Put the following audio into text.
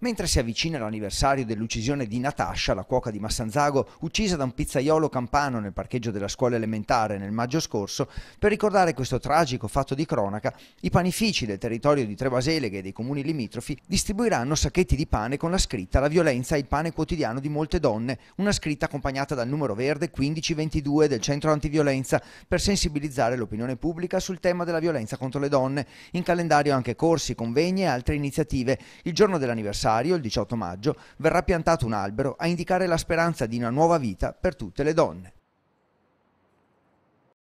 Mentre si avvicina l'anniversario dell'uccisione di Natascia, la cuoca di Massanzago, uccisa da un pizzaiolo campano nel parcheggio della scuola elementare nel maggio scorso, per ricordare questo tragico fatto di cronaca, i panifici del territorio di Trebaseleghe e dei comuni limitrofi distribuiranno sacchetti di pane con la scritta La violenza è il pane quotidiano di molte donne, una scritta accompagnata dal numero verde 1522 del centro antiviolenza per sensibilizzare l'opinione pubblica sul tema della violenza contro le donne. In calendario anche corsi, convegni e altre iniziative. Il giorno dell'anniversario anniversario, il 18 maggio, verrà piantato un albero a indicare la speranza di una nuova vita per tutte le donne.